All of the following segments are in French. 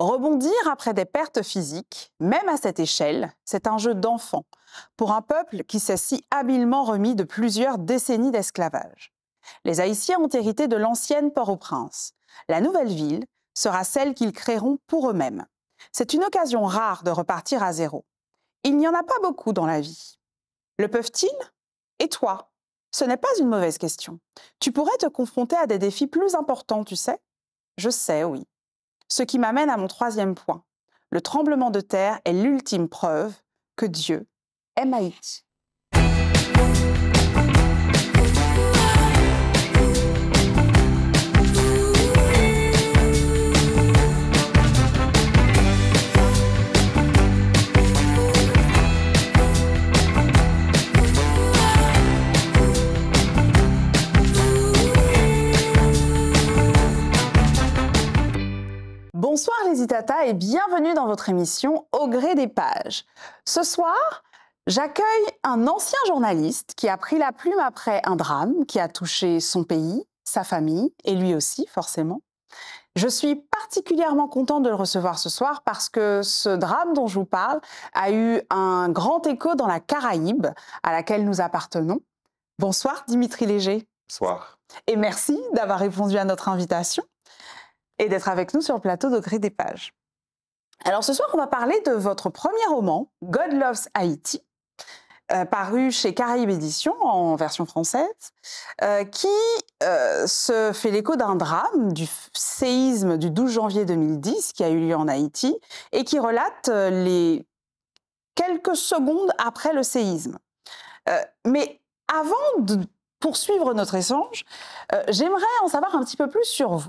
Rebondir après des pertes physiques, même à cette échelle, c'est un jeu d'enfant pour un peuple qui s'est si habilement remis de plusieurs décennies d'esclavage. Les Haïtiens ont hérité de l'ancienne Port-au-Prince. La nouvelle ville sera celle qu'ils créeront pour eux-mêmes. C'est une occasion rare de repartir à zéro. Il n'y en a pas beaucoup dans la vie. Le peuvent-ils Et toi Ce n'est pas une mauvaise question. Tu pourrais te confronter à des défis plus importants, tu sais Je sais, oui. Ce qui m'amène à mon troisième point. Le tremblement de terre est l'ultime preuve que Dieu est Haïti. Bonsoir les Itata et bienvenue dans votre émission Au gré des pages. Ce soir, j'accueille un ancien journaliste qui a pris la plume après un drame qui a touché son pays, sa famille et lui aussi forcément. Je suis particulièrement contente de le recevoir ce soir parce que ce drame dont je vous parle a eu un grand écho dans la Caraïbe à laquelle nous appartenons. Bonsoir Dimitri Léger. Bonsoir. Et merci d'avoir répondu à notre invitation et d'être avec nous sur le plateau de Gré des Pages. Alors ce soir, on va parler de votre premier roman, God Loves Haïti, euh, paru chez Caraïbes Éditions en version française, euh, qui euh, se fait l'écho d'un drame, du séisme du 12 janvier 2010 qui a eu lieu en Haïti et qui relate les quelques secondes après le séisme. mais avant de poursuivre notre échange, j'aimerais en savoir un petit peu plus sur vous.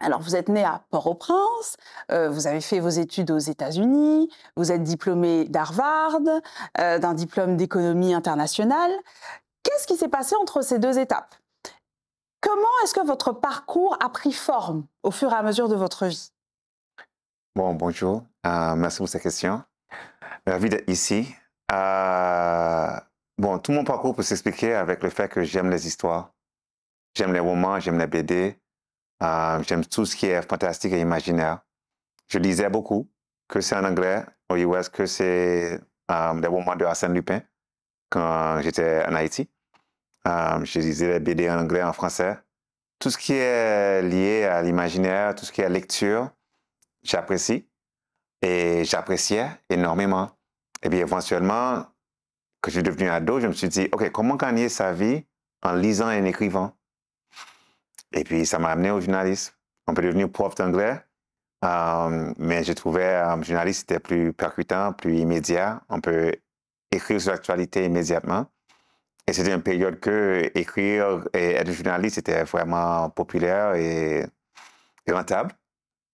Alors, vous êtes né à Port-au-Prince, euh, vous avez fait vos études aux États-Unis, vous êtes diplômé d'Harvard, euh, d'un diplôme d'économie internationale. Qu'est-ce qui s'est passé entre ces deux étapes Comment est-ce que votre parcours a pris forme au fur et à mesure de votre vie Bon, bonjour. Euh, merci pour cette question. Ravi d'être ici. bon, tout mon parcours peut s'expliquer avec le fait que j'aime les histoires. J'aime les romans, j'aime les BD, euh, j'aime tout ce qui est fantastique et imaginaire. Je lisais beaucoup, que c'est en anglais, au US, que c'est euh, des romans de Arsène Lupin quand j'étais en Haïti. Euh, je lisais les BD en anglais, en français. Tout ce qui est lié à l'imaginaire, tout ce qui est lecture, j'apprécie et j'appréciais énormément. Et bien éventuellement, quand je suis devenu ado, je me suis dit, OK, comment gagner sa vie en lisant et en écrivant et puis, ça m'a amené au journalisme. On peut devenir prof d'anglais, euh, mais je trouvais euh, le journaliste, était plus percutant, plus immédiat. On peut écrire sur l'actualité immédiatement. Et c'était une période que écrire et être journaliste était vraiment populaire et, rentable.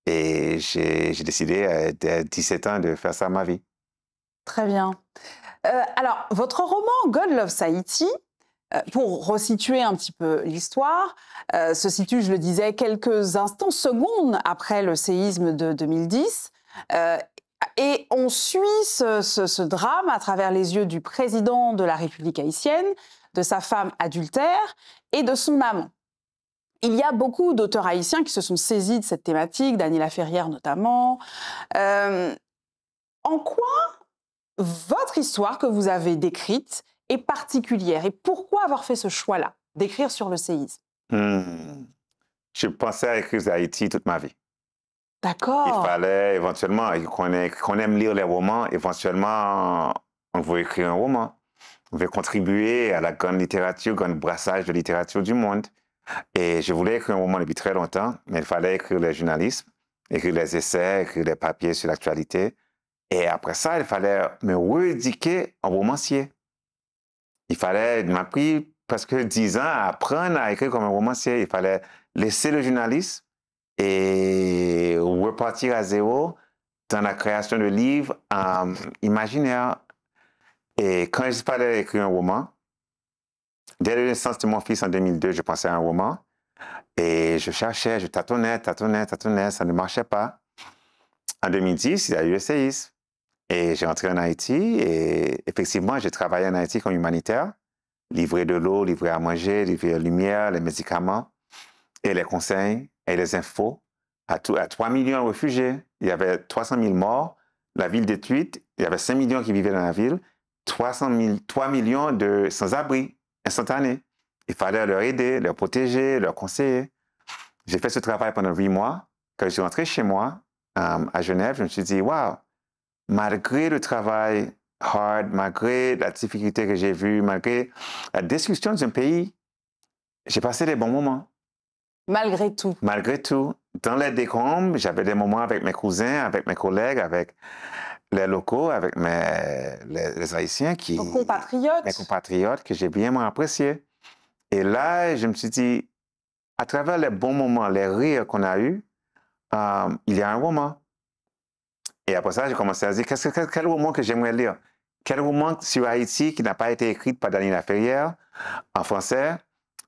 Et j'ai décidé à, euh, 17 ans de faire ça à ma vie. Très bien. alors, votre roman God Loves Haiti euh, pour resituer un petit peu l'histoire, euh, se situe, je le disais, quelques instants, secondes après le séisme de 2010. Euh, et on suit ce, drame à travers les yeux du président de la République haïtienne, de sa femme adultère et de son amant. Il y a beaucoup d'auteurs haïtiens qui se sont saisis de cette thématique, Daniela Ferrière notamment. en quoi votre histoire que vous avez décrite et particulière. Et pourquoi avoir fait ce choix-là d'écrire sur le séisme hmm. Je pensais à écrire Haïti toute ma vie. D'accord. Il fallait éventuellement, qu'on aime lire les romans, éventuellement, on veut écrire un roman. On veut contribuer à la grande littérature, grand brassage de littérature du monde. Et je voulais écrire un roman depuis très longtemps, mais il fallait écrire le journalisme, écrire les essais, écrire les papiers sur l'actualité. Et après ça, il fallait me rééduquer en romancier il fallait, m'a pris presque dix ans à apprendre à écrire comme un romancier. Il fallait laisser le journaliste et repartir à zéro dans la création de livres euh, imaginaires. Et quand je fallait écrire un roman, dès le naissance de mon fils en 2002, je pensais à un roman. Et je cherchais, je tâtonnais, tâtonnais, tâtonnais, ça ne marchait pas. En 2010, il y a eu le et j'ai rentré en Haïti et effectivement, j'ai travaillé en Haïti comme humanitaire, livré de l'eau, livrer à manger, livrer la lumière, les médicaments et les conseils et les infos à, tout, à 3 millions de réfugiés. Il y avait 300 000 morts, la ville détruite, il y avait 5 millions qui vivaient dans la ville, 300 3 millions de sans-abri instantanés. Il fallait leur aider, leur protéger, leur conseiller. J'ai fait ce travail pendant 8 mois. Quand je suis rentré chez moi euh, à Genève, je me suis dit, waouh, malgré le travail hard, malgré la difficulté que j'ai vue, malgré la destruction d'un pays, j'ai passé des bons moments. Malgré tout. Malgré tout. Dans les décombres, j'avais des moments avec mes cousins, avec mes collègues, avec les locaux, avec les, Haïtiens qui. Mes compatriotes. Mes compatriotes que j'ai bien appréciés. Et là, je me suis dit, à travers les bons moments, les rires qu'on a eus, euh, il y a un moment et après ça, j'ai commencé à dire, quel roman que j'aimerais lire Quel roman sur Haïti qui n'a pas été écrit par Daniela Ferrière en français,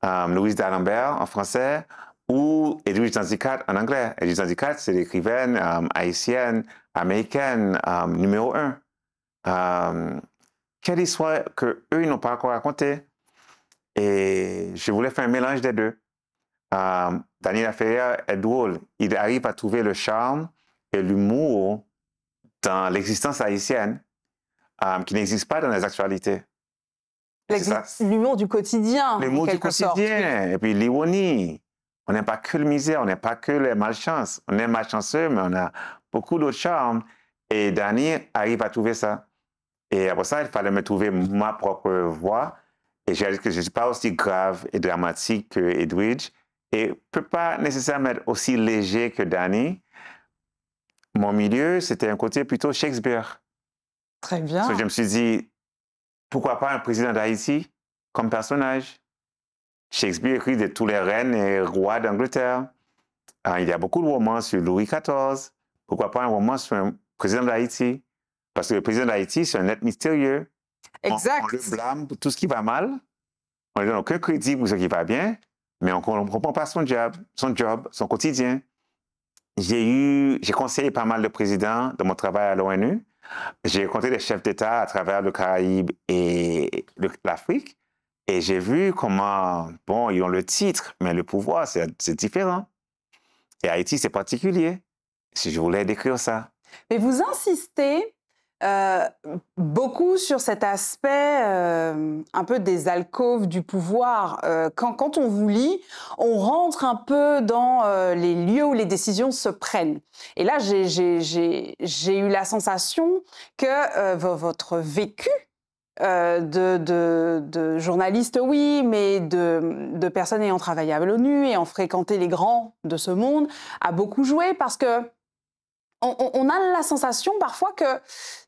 euh, Louise d'Alembert en français, ou Edwidge Zanzicat en anglais. Edwidge Zanzicat, c'est l'écrivaine euh, haïtienne, américaine, euh, numéro un. quelle histoire que eux n'ont pas encore racontée Et je voulais faire un mélange des deux. Daniela Ferrière est drôle. Il arrive à trouver le charme et l'humour dans l'existence haïtienne euh, qui n'existe pas dans les actualités. L'humour du quotidien. L'humour du quotidien. Et puis l'ironie. On n'est pas que le misère, on n'est pas que les malchances. On est malchanceux, mais on a beaucoup d'autres charmes. Et Danny arrive à trouver ça. Et après ça, il fallait me trouver ma propre voix. Et j'ai dit que je ne suis pas aussi grave et dramatique que Edwidge. Et ne peux pas nécessairement être aussi léger que Danny mon milieu, c'était un côté plutôt Shakespeare. Très bien. je me suis dit, pourquoi pas un président d'Haïti comme personnage Shakespeare écrit de tous les reines et rois d'Angleterre. Ah, il y a beaucoup de romans sur Louis XIV. Pourquoi pas un roman sur un président d'Haïti Parce que le président d'Haïti, c'est un être mystérieux. Exact. On, le blâme pour tout ce qui va mal. On lui donne aucun crédit pour ce qui va bien, mais on ne comprend pas son job, son job, son quotidien j'ai eu, j'ai conseillé pas mal de présidents dans mon travail à l'ONU. J'ai rencontré des chefs d'État à travers le Caraïbe et l'Afrique. Et j'ai vu comment, bon, ils ont le titre, mais le pouvoir, c'est différent. Et Haïti, c'est particulier. Si je voulais décrire ça. Mais vous insistez euh, beaucoup sur cet aspect euh, un peu des alcôves du pouvoir. Euh, quand, on vous lit, on rentre un peu dans les lieux où les décisions se prennent. Et là, j'ai eu la sensation que votre vécu de, journaliste, oui, mais de, de personnes ayant travaillé à l'ONU et en fréquenté les grands de ce monde, a beaucoup joué parce que on, a la sensation parfois que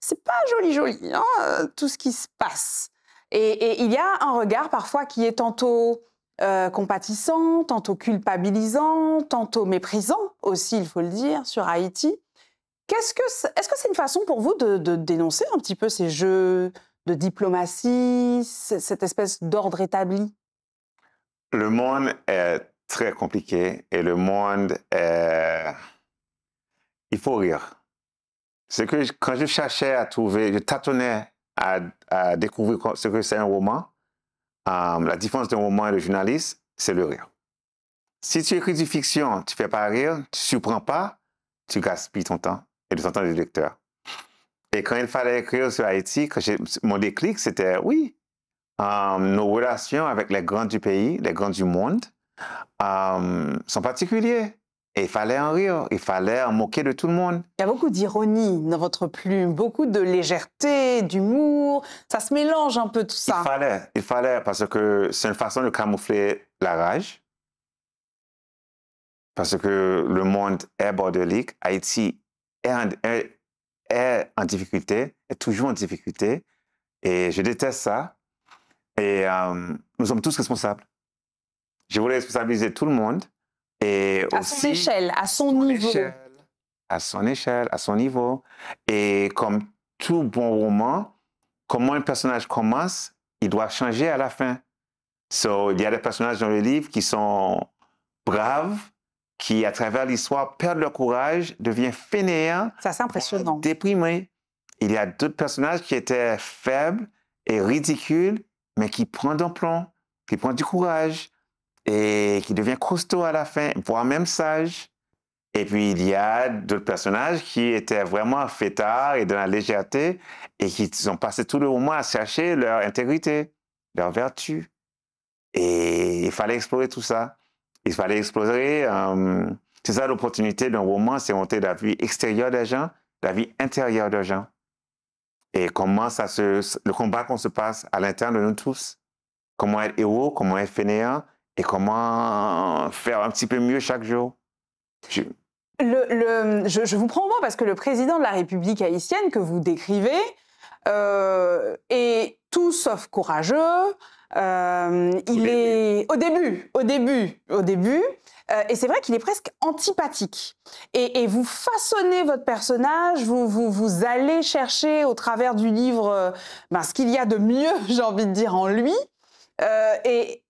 c'est pas joli joli, hein, euh, tout ce qui se passe. Et, il y a un regard parfois qui est tantôt euh, compatissant, tantôt culpabilisant, tantôt méprisant aussi, il faut le dire, sur Haïti. Qu'est-ce que est-ce que c'est une façon pour vous de, dénoncer un petit peu ces jeux de diplomatie, cette espèce d'ordre établi Le monde est très compliqué et le monde est il faut rire. C'est que quand je cherchais à trouver, je tâtonnais à, découvrir ce que c'est un roman, euh, la différence d'un roman et de journaliste, c'est le rire. Si tu écris du fiction, tu ne fais pas rire, tu ne surprends pas, tu gaspilles ton temps et le temps du lecteur. Et quand il fallait écrire sur Haïti, quand mon déclic, c'était oui, euh, nos relations avec les grands du pays, les grands du monde, euh, sont particuliers. Et il fallait en rire, il fallait en moquer de tout le monde. Il y a beaucoup d'ironie dans votre plume, beaucoup de légèreté, d'humour. Ça se mélange un peu tout ça. Il fallait, il fallait, parce que c'est une façon de camoufler la rage. Parce que le monde est bordelique Haïti est en, difficulté, est toujours en difficulté. Et je déteste ça. Et euh, nous sommes tous responsables. Je voulais responsabiliser tout le monde à son échelle, à son, niveau. à son échelle, à son niveau. Et comme tout bon roman, comment un personnage commence, il doit changer à la fin. il y a des personnages dans le livre qui sont braves, qui, à travers l'histoire, perdent leur courage, deviennent fainéants. Ça, c'est impressionnant. Déprimés. Il y a d'autres personnages qui étaient faibles et ridicules, mais qui prennent plan, qui prennent du courage et qui devient costaud à la fin, voire même sage. Et puis il y a d'autres personnages qui étaient vraiment fêtards et de la légèreté et qui ont passé tout le roman à chercher leur intégrité, leur vertu. Et il fallait explorer tout ça. Il fallait explorer. Euh, c'est ça l'opportunité d'un roman, c'est monter la vie extérieure des gens, la vie intérieure des gens. Et comment ça se, le combat qu'on se passe à l'intérieur de nous tous. Comment être héros, comment être fainéant, et comment faire un petit peu mieux chaque jour. Je... vous prends au mot parce que le président de la République haïtienne que vous décrivez euh, est tout sauf courageux. Euh, il est au début, au début, au début. Euh, et c'est vrai qu'il est presque antipathique. Et, vous façonnez votre personnage, vous, allez chercher au travers du livre ben, ce qu'il y a de mieux, j'ai envie de dire, en lui. Euh, et,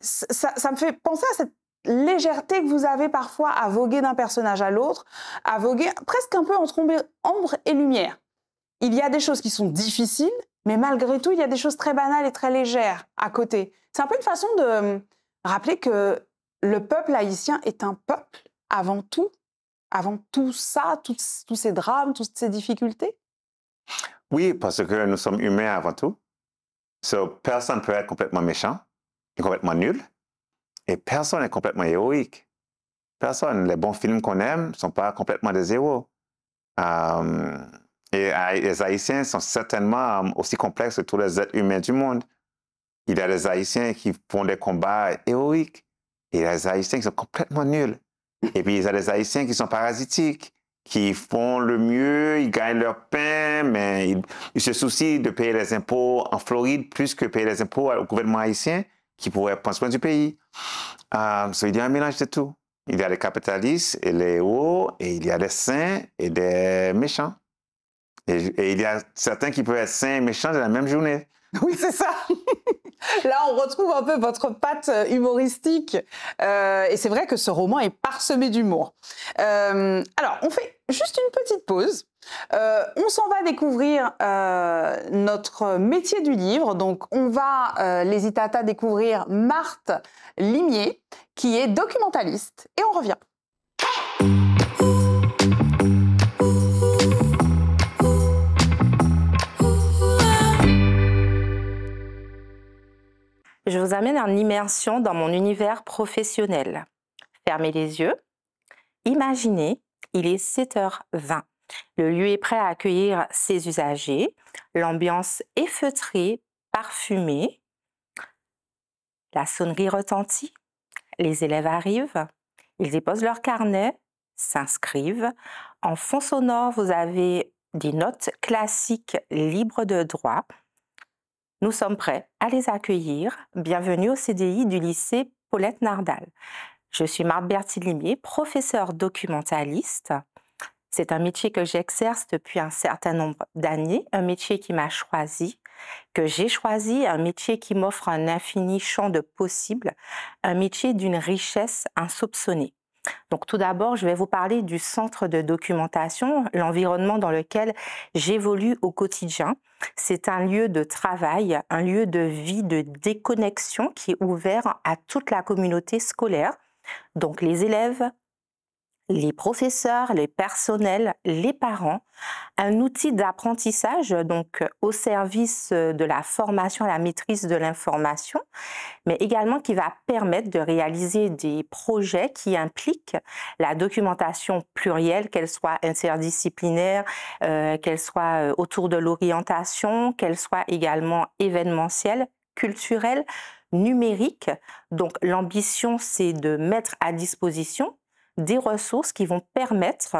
ça, ça me fait penser à cette légèreté que vous avez parfois à voguer d'un personnage à l'autre, à voguer presque un peu entre ombre et lumière. Il y a des choses qui sont difficiles, mais malgré tout, il y a des choses très banales et très légères à côté. C'est un peu une façon de euh, rappeler que le peuple haïtien est un peuple avant tout, avant tout ça, tous ces drames, toutes ces difficultés. Oui, parce que nous sommes humains avant tout. So, personne ne peut être complètement méchant complètement nul. Et personne n'est complètement héroïque. Personne. Les bons films qu'on aime ne sont pas complètement des héros. Hum, et les Haïtiens sont certainement hum, aussi complexes que tous les êtres humains du monde. Il y a des Haïtiens qui font des combats héroïques. Et il y a des Haïtiens qui sont complètement nuls. Et puis, il y a des Haïtiens qui sont parasitiques qui font le mieux, ils gagnent leur pain, mais ils, se soucient de payer les impôts en Floride plus que payer les impôts au gouvernement haïtien qui pourrait prendre soin du pays. Euh, il y a un mélange de tout. Il y a les capitalistes et les hauts, et il y a les saints et des méchants. Et, il y a certains qui peuvent être saints et méchants de la même journée. Oui, c'est ça. Là, on retrouve un peu votre patte euh, humoristique. Euh, et c'est vrai que ce roman est parsemé d'humour. Euh, alors, on fait juste une petite pause. on s'en va découvrir notre métier du livre. Donc, on va, euh, les découvrir Marthe Limier, qui est documentaliste. Et on revient. je vous amène en immersion dans mon univers professionnel. Fermez les yeux. Imaginez, il est 7h20. Le lieu est prêt à accueillir ses usagers. L'ambiance est feutrée, parfumée. La sonnerie retentit. Les élèves arrivent. Ils déposent leur carnet, s'inscrivent. En fond sonore, vous avez des notes classiques libres de droit. Nous sommes prêts à les accueillir. Bienvenue au CDI du lycée Paulette Nardal. Je suis Marthe Bertilimier, professeure documentaliste. C'est un métier que j'exerce depuis un certain nombre d'années, un métier qui m'a choisi, que j'ai choisi, un métier qui m'offre un infini champ de possibles, un métier d'une richesse insoupçonnée. Donc tout d'abord, je vais vous parler du centre de documentation, l'environnement dans lequel j'évolue au quotidien. C'est un lieu de travail, un lieu de vie, de déconnexion qui est ouvert à toute la communauté scolaire. Donc les élèves, les professeurs, les personnels, les parents, un outil d'apprentissage donc euh, au service euh, de la formation à la maîtrise de l'information, mais également qui va permettre de réaliser des projets qui impliquent la documentation plurielle, qu'elle soit interdisciplinaire, euh, qu'elle soit autour de l'orientation, qu'elle soit également événementielle, culturelle, numérique. Donc l'ambition, c'est de mettre à disposition des ressources qui vont permettre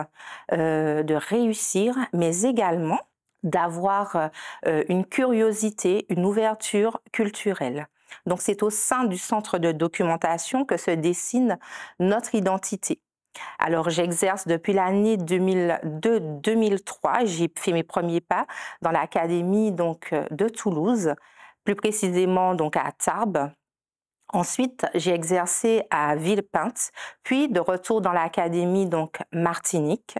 euh, de réussir, mais également d'avoir euh, une curiosité, une ouverture culturelle. Donc c'est au sein du centre de documentation que se dessine notre identité. Alors j'exerce depuis l'année 2002-2003, j'ai fait mes premiers pas dans l'académie donc euh, de Toulouse, plus précisément donc à Tarbes Ensuite, j'ai exercé à Villepinte, puis de retour dans l'académie donc Martinique,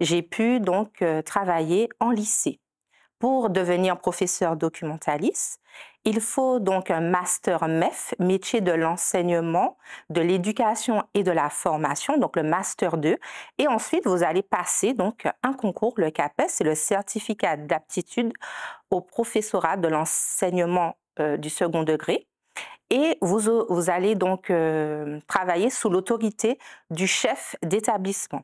j'ai pu donc euh, travailler en lycée. Pour devenir professeur documentaliste, il faut donc un master MEF, métier de l'enseignement, de l'éducation et de la formation, donc le master 2. Et ensuite, vous allez passer donc un concours, le CAPES, c'est le certificat d'aptitude au professorat de l'enseignement euh, du second degré. Et vous, allez donc euh, travailler sous l'autorité du chef d'établissement.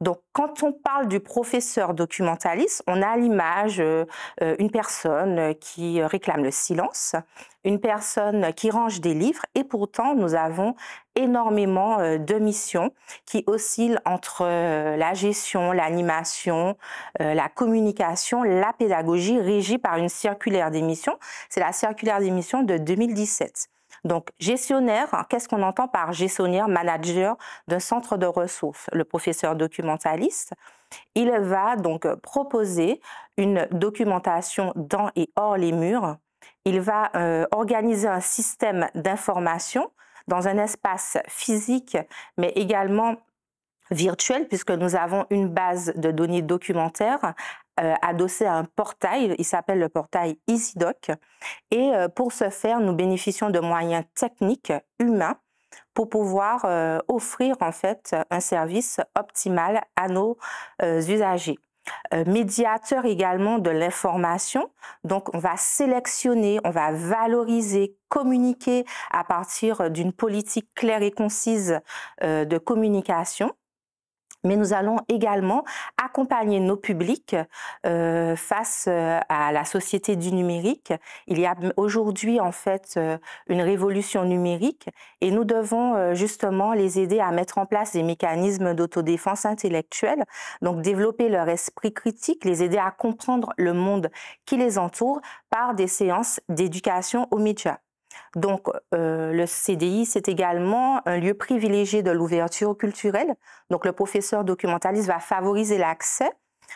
Donc, quand on parle du professeur documentaliste, on a l'image euh, euh, une personne euh, qui réclame le silence, une personne qui range des livres, et pourtant, nous avons énormément de missions qui oscillent entre la gestion, l'animation, la communication, la pédagogie, régie par une circulaire d'émission. C'est la circulaire d'émission de 2017. Donc, gestionnaire, qu'est-ce qu'on entend par gestionnaire, manager d'un centre de ressources Le professeur documentaliste, il va donc proposer une documentation dans et hors les murs. Il va euh, organiser un système d'information dans un espace physique, mais également virtuel, puisque nous avons une base de données documentaires euh, adossé à un portail, il s'appelle le portail EasyDoc. Et euh, pour ce faire, nous bénéficions de moyens techniques, humains, pour pouvoir euh, offrir en fait un service optimal à nos usagers. médiateur également de l'information. Donc, on va sélectionner, on va valoriser, communiquer à partir d'une politique claire et concise de communication mais nous allons également accompagner nos publics euh, face euh, à la société du numérique. Il y a aujourd'hui en fait euh, une révolution numérique et nous devons justement les aider à mettre en place des mécanismes d'autodéfense intellectuelle, donc développer leur esprit critique, les aider à comprendre le monde qui les entoure par des séances d'éducation aux médias. Donc, euh, le CDI, c'est également un lieu privilégié de l'ouverture culturelle. Donc, le professeur documentaliste va favoriser l'accès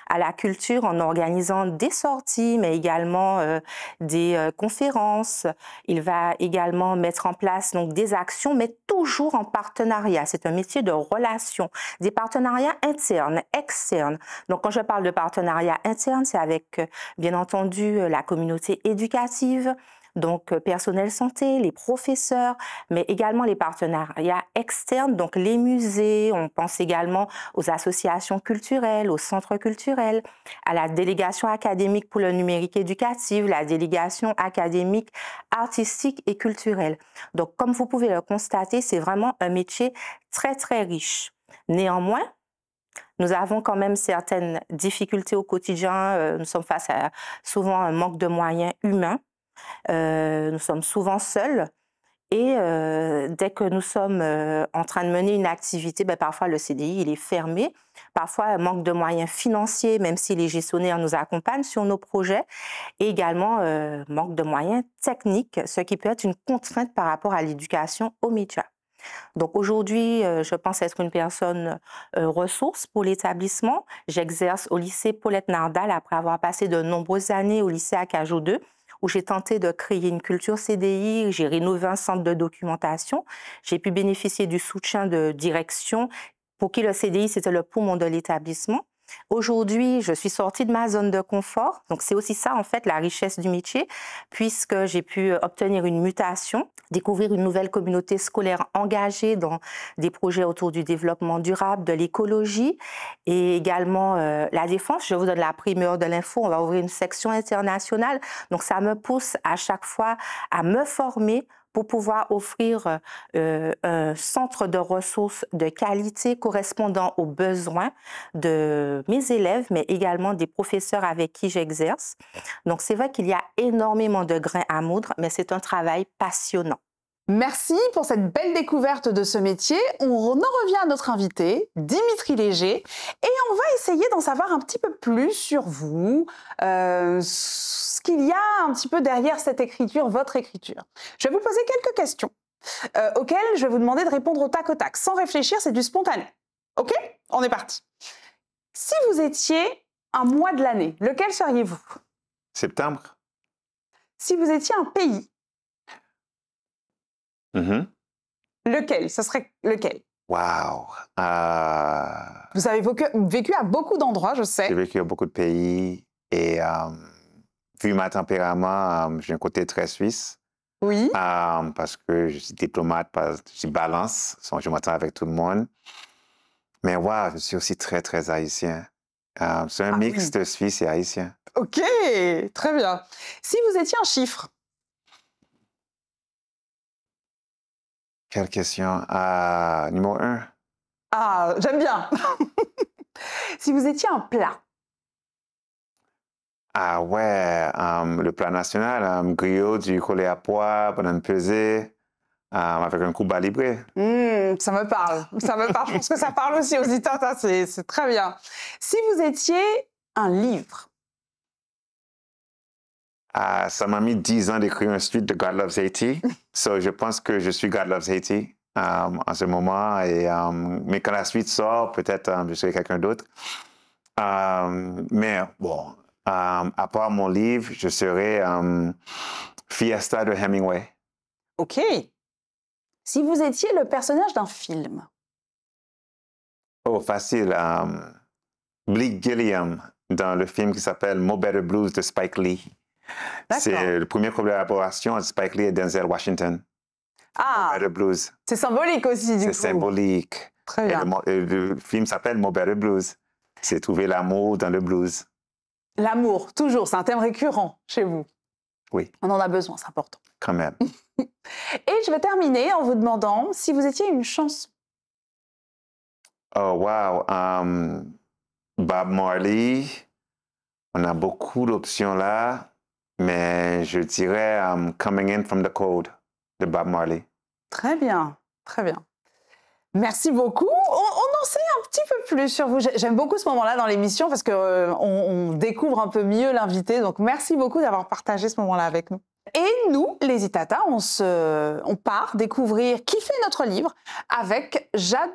à la culture en organisant des sorties, mais également euh, des euh, conférences. Il va également mettre en place donc des actions, mais toujours en partenariat. C'est un métier de relation, des partenariats internes, externes. Donc quand je parle de partenariat interne, c'est avec bien entendu la communauté éducative, donc euh, personnel santé, les professeurs, mais également les partenariats externes, donc les musées, on pense également aux associations culturelles, aux centres culturels, à la délégation académique pour le numérique éducatif, la délégation académique artistique et culturelle. Donc comme vous pouvez le constater, c'est vraiment un métier très très riche. Néanmoins, nous avons quand même certaines difficultés au quotidien. Euh, nous sommes face à souvent un manque de moyens humains euh, nous sommes souvent seuls. Et euh, dès que nous sommes euh, en train de mener une activité, ben, parfois le CDI il est fermé, parfois manque de moyens financiers, même si les gestionnaires nous accompagnent sur nos projets, et également manque de moyens techniques, ce qui peut être une contrainte par rapport à l'éducation au métier. Donc aujourd'hui, je pense être une personne ressource pour l'établissement. J'exerce au lycée Paulette Nardal après avoir passé de nombreuses années au lycée Acajou 2 où j'ai tenté de créer une culture CDI, j'ai rénové un centre de documentation, j'ai pu bénéficier du soutien de direction pour qui le CDI, c'était le poumon de l'établissement. Aujourd'hui, je suis sortie de ma zone de confort. Donc, c'est aussi ça, en fait, la richesse du métier, puisque j'ai pu obtenir une mutation, découvrir une nouvelle communauté scolaire engagée dans des projets autour du développement durable, de l'écologie et également euh, la défense. Je vous donne la primeur de l'info. On va ouvrir une section internationale. Donc, ça me pousse à chaque fois à me former pour pouvoir offrir euh, un centre de ressources de qualité correspondant aux besoins de mes élèves, mais également des professeurs avec qui j'exerce. Donc c'est vrai qu'il y a énormément de grains à moudre, mais c'est un travail passionnant. Merci pour cette belle découverte de ce métier. On en revient à notre invité, Dimitri Léger, et on va essayer d'en savoir un petit peu plus sur vous, euh, ce qu'il y a un petit peu derrière cette écriture, votre écriture. Je vais vous poser quelques questions euh, auxquelles je vais vous demander de répondre au tac au tac. Sans réfléchir, c'est du spontané. OK On est parti. Si vous étiez un mois de l'année, lequel seriez-vous Septembre. Si vous étiez un pays Mm-hmm. Lequel Ce serait lequel Waouh Vous avez vécu, à beaucoup d'endroits, je sais. J'ai vécu à beaucoup de pays et euh, vu ma tempérament, euh, j'ai un côté très suisse. Oui. Euh, parce que je suis diplomate, je balance, je m'entends avec tout le monde. Mais waouh, je suis aussi très, très haïtien. C'est un ah mix de suisse et haïtien. OK, très bien. Si vous étiez un chiffre, Quelle question à euh, Numéro 1 Ah, j'aime bien Si vous étiez un plat Ah ouais, euh, le plat national, un euh, griot, du collet à pois, banane pesée, avec un coup bas hmm, ça me parle, ça me parle. Je pense que ça parle aussi aux Itata, c'est très bien. Si vous étiez un livre ah, ça m'a mis 10 ans d'écrire un suite de God Loves Haiti. so, je pense que je suis God Loves Haiti um, en ce moment. Et, um, mais quand la suite sort, peut-être que um, je serai quelqu'un d'autre. mais bon, à part mon livre, je serai Fiesta de Hemingway. OK. Si vous étiez le personnage d'un film. Oh, facile. Blake Gilliam dans le film qui s'appelle Mo Better Blues de Spike Lee. C'est le premier collaboration de Spike Lee et Denzel Washington. Ah! Blues. C'est symbolique aussi, du coup. C'est symbolique. Très bien. Et euh, le, film s'appelle Mobile Blues. C'est trouver l'amour dans le blues. L'amour, toujours, c'est un thème récurrent chez vous. Oui. On en a besoin, c'est important. Quand même. et je vais terminer en vous demandant si vous étiez une chance. Oh, wow. Um, Bob Marley. On a beaucoup d'options là mais je dirais um, Coming in from the Cold de Bob Marley. Très bien, très bien. Merci beaucoup. On, en sait un petit peu plus sur vous. J'aime beaucoup ce moment-là dans l'émission parce que euh, on, découvre un peu mieux l'invité. Donc merci beaucoup d'avoir partagé ce moment-là avec nous. Et nous, les Itata, on, se, on part découvrir qui fait notre livre avec Jade.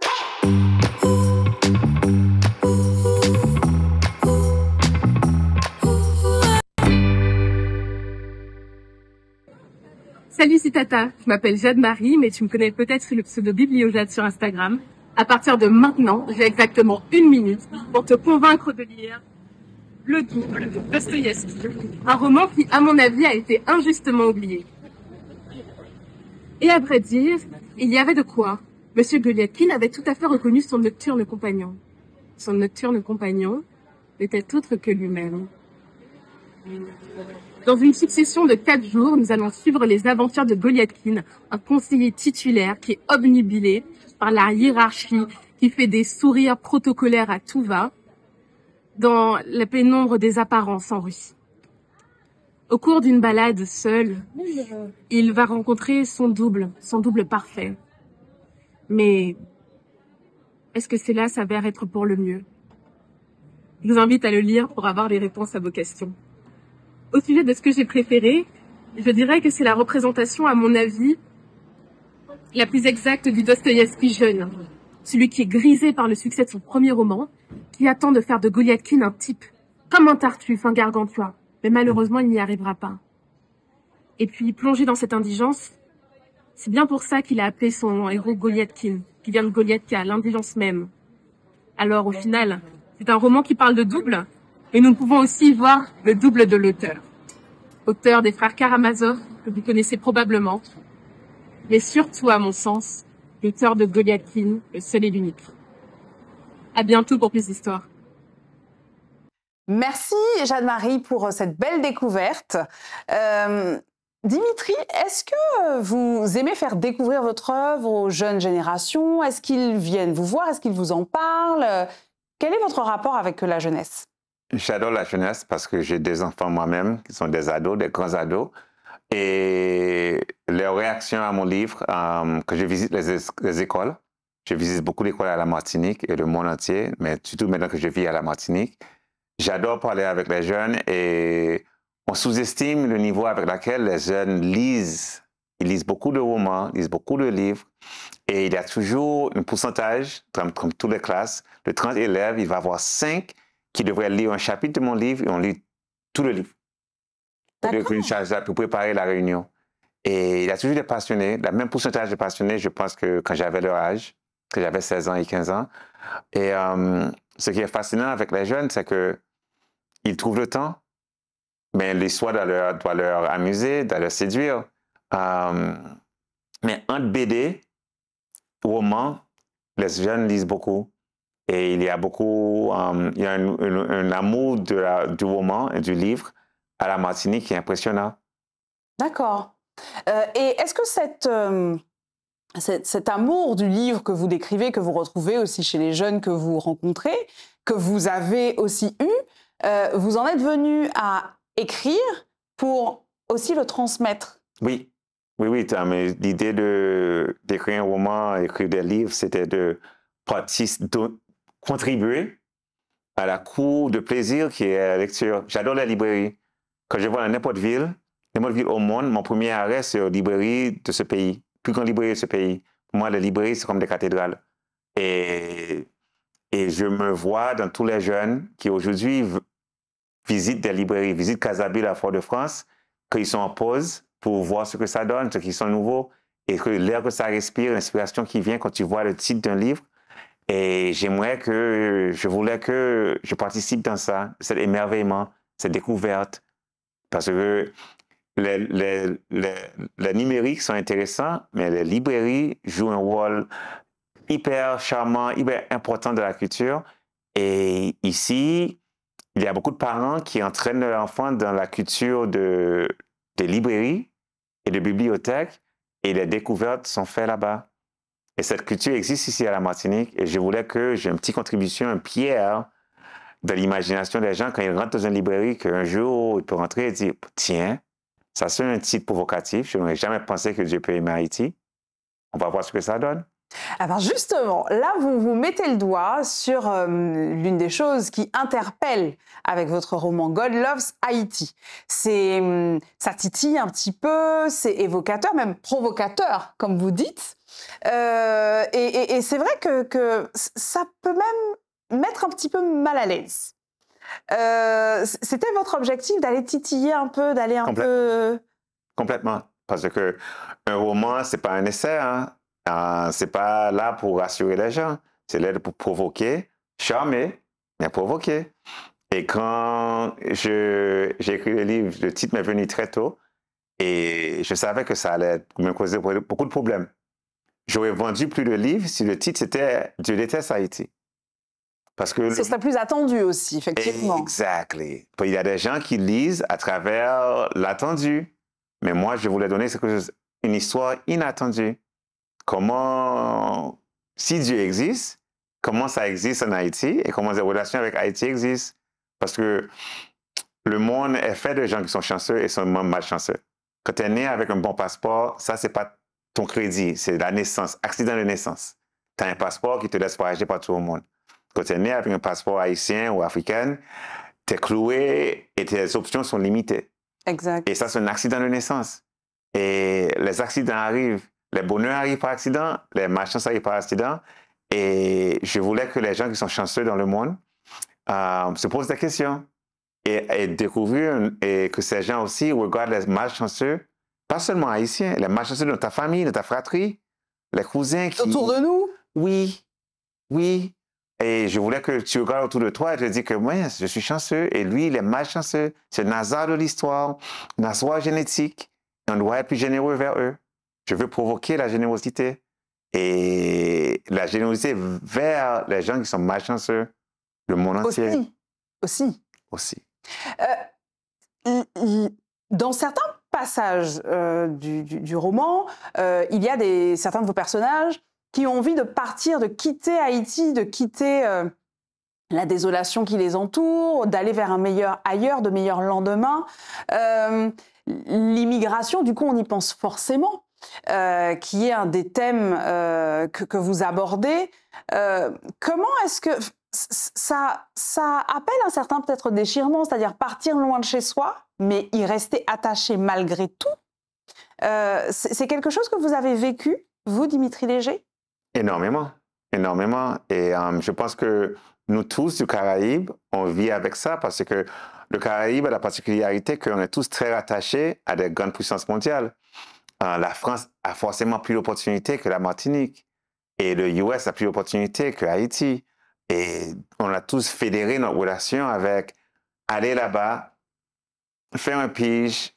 Salut, c'est Je m'appelle Jade Marie, mais tu me connais peut-être sous le pseudo Bibliojade sur Instagram. À partir de maintenant, j'ai exactement une minute pour te convaincre de lire Le Double de un roman qui, à mon avis, a été injustement oublié. Et à vrai dire, il y avait de quoi. Monsieur Goliatkin avait tout à fait reconnu son nocturne compagnon. Son nocturne compagnon n'était autre que lui-même. Dans une succession de quatre jours, nous allons suivre les aventures de Goliadkin, un conseiller titulaire qui est obnubilé par la hiérarchie, qui fait des sourires protocolaires à tout va, dans la pénombre des apparences en Russie. Au cours d'une balade seule, il va rencontrer son double, son double parfait. Mais est-ce que cela s'avère être pour le mieux Je vous invite à le lire pour avoir les réponses à vos questions au sujet de ce que j'ai préféré, je dirais que c'est la représentation, à mon avis, la plus exacte du Dostoïevski jeune. Celui qui est grisé par le succès de son premier roman, qui attend de faire de Goliathkin un type, comme un Tartuffe, un Gargantua. Mais malheureusement, il n'y arrivera pas. Et puis, plongé dans cette indigence, c'est bien pour ça qu'il a appelé son héros Goliathkin, qui vient de Goliathka, l'indigence même. Alors, au final, c'est un roman qui parle de double, et nous pouvons aussi voir le double de l'auteur auteur des frères Karamazov, que vous connaissez probablement, mais surtout, à mon sens, l'auteur de Goliathine, le seul et l'unique. À bientôt pour plus d'histoires. Merci Jeanne-Marie pour euh, cette belle découverte. Euh, Dimitri, est-ce que vous aimez faire découvrir votre œuvre aux jeunes générations Est-ce qu'ils viennent vous voir Est-ce qu'ils vous en parlent Quel est votre rapport avec la jeunesse J'adore la jeunesse parce que j'ai des enfants moi-même qui sont des ados, des grands ados. Et leur réaction à mon livre, euh, que je visite les, écoles, je visite beaucoup d'écoles à la Martinique et le monde entier, mais surtout maintenant que je vis à la Martinique, j'adore parler avec les jeunes et on sous-estime le niveau avec lequel les jeunes lisent. Ils lisent beaucoup de romans, ils lisent beaucoup de livres et il y a toujours un pourcentage, comme, comme toutes les classes, de 30 élèves, il va avoir 5 qui devrait lire un chapitre de mon livre et on lit tout le livre. pour préparer la réunion. Et il y a toujours des passionnés, le même pourcentage de passionnés, je pense, que quand j'avais leur âge, que j'avais 16 ans et 15 ans. Et euh, ce qui est fascinant avec les jeunes, c'est qu'ils trouvent le temps, mais l'histoire doit leur, leur amuser, doit leur séduire. Euh, mais entre BD, romans, les jeunes lisent beaucoup. Et il y a beaucoup, euh, il y a un, amour de la, du roman et du livre à la Martinique qui est impressionnant. D'accord. Euh, et est-ce que euh, cette, cet amour du livre que vous décrivez, que vous retrouvez aussi chez les jeunes que vous rencontrez, que vous avez aussi eu, vous en êtes venu à écrire pour aussi le transmettre Oui, oui, oui. L'idée d'écrire un roman, écrire des livres, c'était de, pratiquer contribuer à la cour de plaisir qui est la lecture. J'adore la librairie. Quand je vois dans n'importe ville, n'importe ville au monde, mon premier arrêt, c'est la librairie de ce pays, plus grande librairie de ce pays. Pour moi, les librairie, c'est comme des cathédrales. Et, et je me vois dans tous les jeunes qui aujourd'hui visitent des librairies, visitent Casablanca, à Fort-de-France, qu'ils sont en pause pour voir ce que ça donne, ce qui sont nouveaux, et que l'air que ça respire, l'inspiration qui vient quand tu vois le titre d'un livre, et j'aimerais que, je voulais que je participe dans ça, cet émerveillement, cette découverte, parce que les, les, les, numériques sont intéressants, mais les librairies jouent un rôle hyper charmant, hyper important de la culture. Et ici, il y a beaucoup de parents qui entraînent leurs enfants dans la culture de, des librairies et des bibliothèques, et les découvertes sont faites là-bas. Et cette culture existe ici à la Martinique et je voulais que j'ai une petite contribution, un pierre de l'imagination des gens quand ils rentrent dans une librairie, qu'un jour, ils peuvent rentrer et dire Tiens, ça c'est un titre provocatif, je n'aurais jamais pensé que Dieu peut aimer Haïti. On va voir ce que ça donne. Alors justement, là, vous vous mettez le doigt sur euh, l'une des choses qui interpelle avec votre roman God Loves Haïti. C'est, hum, ça titille un petit peu, c'est évocateur, même provocateur, comme vous dites. Euh, et, c'est vrai que, que, ça peut même mettre un petit peu mal à l'aise. Euh, c'était votre objectif d'aller titiller un peu, d'aller un peu. Euh complètement. Parce que un roman, c'est pas un essai. Hein. Ah, c'est pas là pour rassurer les gens. C'est là pour provoquer, charmer, mais provoquer. Et quand j'ai écrit le livre, le titre m'est venu très tôt et je savais que ça allait me causer beaucoup de problèmes j'aurais vendu plus de livres si le titre c'était Dieu déteste Haïti. Parce que. C'est le... plus attendu aussi, effectivement. Exactement. Il y a des gens qui lisent à travers l'attendu. Mais moi, je voulais donner quelque chose, une histoire inattendue. Comment, si Dieu existe, comment ça existe en Haïti et comment les relations avec Haïti existent. Parce que le monde est fait de gens qui sont chanceux et sont même malchanceux. Quand tu es né avec un bon passeport, ça, c'est pas ton crédit, c'est la naissance, accident de naissance. Tu as un passeport qui te laisse voyager partout au monde. Quand tu es né avec un passeport haïtien ou africain, tu es cloué et tes options sont limitées. Exact. Et ça, c'est un accident de naissance. Et les accidents arrivent. Les bonheurs arrivent par accident, les malchances arrivent par accident. Et je voulais que les gens qui sont chanceux dans le monde euh, se posent des questions et, et découvrir et que ces gens aussi regardent les malchanceux pas seulement haïtiens, les malchanceux de ta famille, de ta fratrie, les cousins qui... Autour de nous? Oui, oui. Et je voulais que tu regardes autour de toi et te dis que moi, je suis chanceux et lui, il est malchanceux. C'est le hasard de l'histoire, un génétique. on doit être plus généreux vers eux. Je veux provoquer la générosité et la générosité vers les gens qui sont malchanceux, le monde entier. Aussi. Aussi. Aussi. Euh, dans certains passage euh, du, roman, euh, il y a des, certains de vos personnages qui ont envie de partir, de quitter Haïti, de quitter euh, la désolation qui les entoure, d'aller vers un meilleur ailleurs, de meilleurs lendemains. L'immigration, du coup, on y pense forcément, qui est un des thèmes que, vous abordez. comment est-ce que ça, ça appelle un certain peut-être déchirement, c'est-à-dire partir loin de chez soi mais y rester attaché malgré tout, euh, c'est quelque chose que vous avez vécu, vous, Dimitri Léger Énormément, énormément. Et euh, je pense que nous tous du Caraïbe, on vit avec ça parce que le Caraïbe a la particularité qu'on est tous très rattachés à des grandes puissances mondiales. Euh, la France a forcément plus d'opportunités que la Martinique et le US a plus d'opportunités que Haïti. Et on a tous fédéré notre relation avec aller là-bas, faire un pige,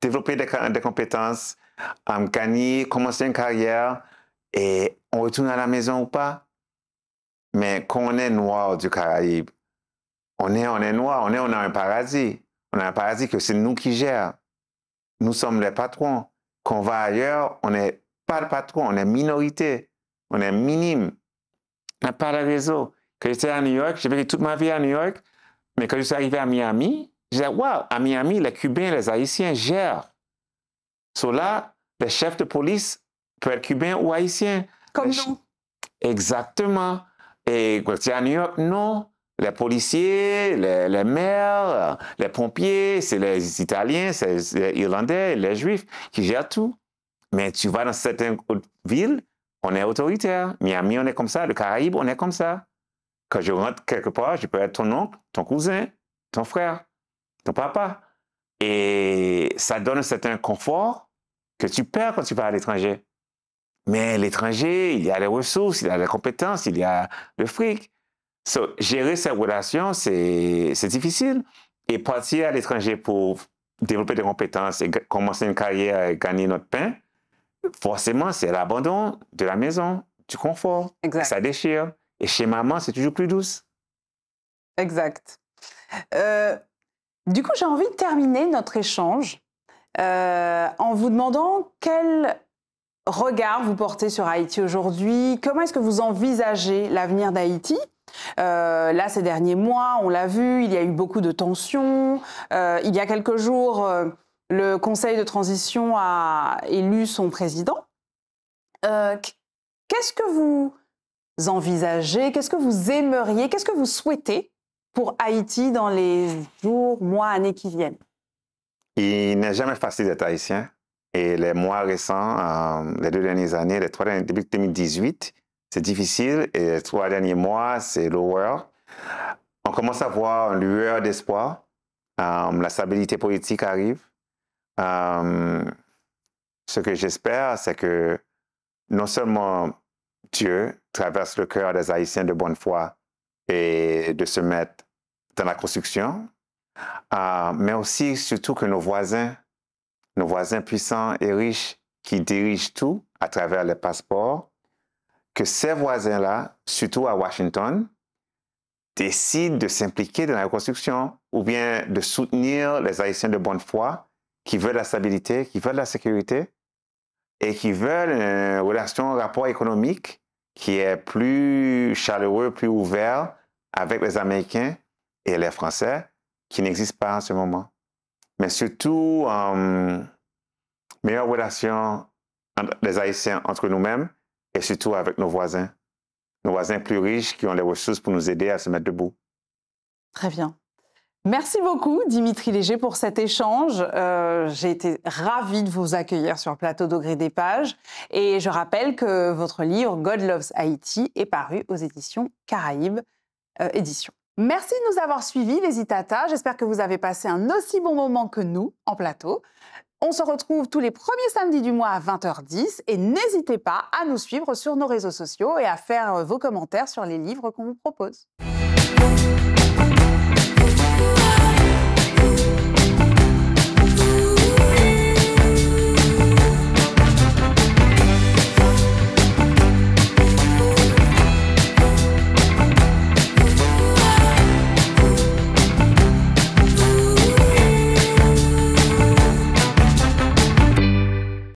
développer des, compétences, euh, gagner, commencer une carrière et on retourne à la maison ou pas. Mais quand on est noir du Caraïbe, on est, on est noir, on est, on a un paradis. On a un paradis que c'est nous qui gèrent. Nous sommes les patrons. Quand on va ailleurs, on n'est pas le patron, on est minorité, on est minime. On n'a pas de réseau. Quand j'étais à New York, j'ai vécu toute ma vie à New York, mais quand je suis arrivé à Miami, je disais, waouh, à Miami, les Cubains, les Haïtiens gèrent. Cela, les chefs de police peuvent être cubains ou haïtiens. Comme nous. Exactement. Et à New York, non. Les policiers, les, les maires, les pompiers, c'est les Italiens, c'est les Irlandais, les Juifs qui gèrent tout. Mais tu vas dans certaines villes, on est autoritaire. Miami, on est comme ça. Le Caraïbe, on est comme ça. Quand je rentre quelque part, je peux être ton oncle, ton cousin, ton frère papa. Et ça donne un certain confort que tu perds quand tu vas à l'étranger. Mais l'étranger, il y a les ressources, il y a les compétences, il y a le fric. gérer ces relations c'est difficile. Et partir à l'étranger pour développer des compétences et commencer une carrière et gagner notre pain, forcément, c'est l'abandon de la maison, du confort. Ça déchire. Et chez maman, c'est toujours plus douce. Exact. Euh, du coup, j'ai envie de terminer notre échange euh, en vous demandant quel regard vous portez sur Haïti aujourd'hui, comment est-ce que vous envisagez l'avenir d'Haïti euh, là, ces derniers mois, on l'a vu, il y a eu beaucoup de tensions. Euh, il y a quelques jours, le Conseil de transition a élu son président. qu'est-ce que vous envisagez Qu'est-ce que vous aimeriez Qu'est-ce que vous souhaitez pour Haïti dans les jours, mois, années qui viennent? Il n'est jamais facile d'être haïtien. Et les mois récents, euh, les deux dernières années, les trois 2018, c'est difficile. Et les trois derniers mois, c'est lower. On commence à voir une lueur d'espoir. Euh, la stabilité politique arrive. Euh, ce que j'espère, c'est que non seulement Dieu traverse le cœur des Haïtiens de bonne foi et de se mettre dans la construction, euh, mais aussi surtout que nos voisins, nos voisins puissants et riches qui dirigent tout à travers les passeports, que ces voisins-là, surtout à Washington, décident de s'impliquer dans la reconstruction ou bien de soutenir les Haïtiens de bonne foi qui veulent la stabilité, qui veulent la sécurité et qui veulent une relation, un rapport économique qui est plus chaleureux, plus ouvert avec les Américains et les Français qui n'existent pas en ce moment. Mais surtout, euh, meilleure relation des les Haïtiens entre nous-mêmes et surtout avec nos voisins. Nos voisins plus riches qui ont les ressources pour nous aider à se mettre debout. Très bien. Merci beaucoup, Dimitri Léger, pour cet échange. Euh, j'ai été ravie de vous accueillir sur le plateau d'Augré des Pages. Et je rappelle que votre livre God Loves Haïti est paru aux éditions Caraïbes euh, Éditions. Merci de nous avoir suivis, les Itata. J'espère que vous avez passé un aussi bon moment que nous en plateau. On se retrouve tous les premiers samedis du mois à 20h10 et n'hésitez pas à nous suivre sur nos réseaux sociaux et à faire vos commentaires sur les livres qu'on vous propose.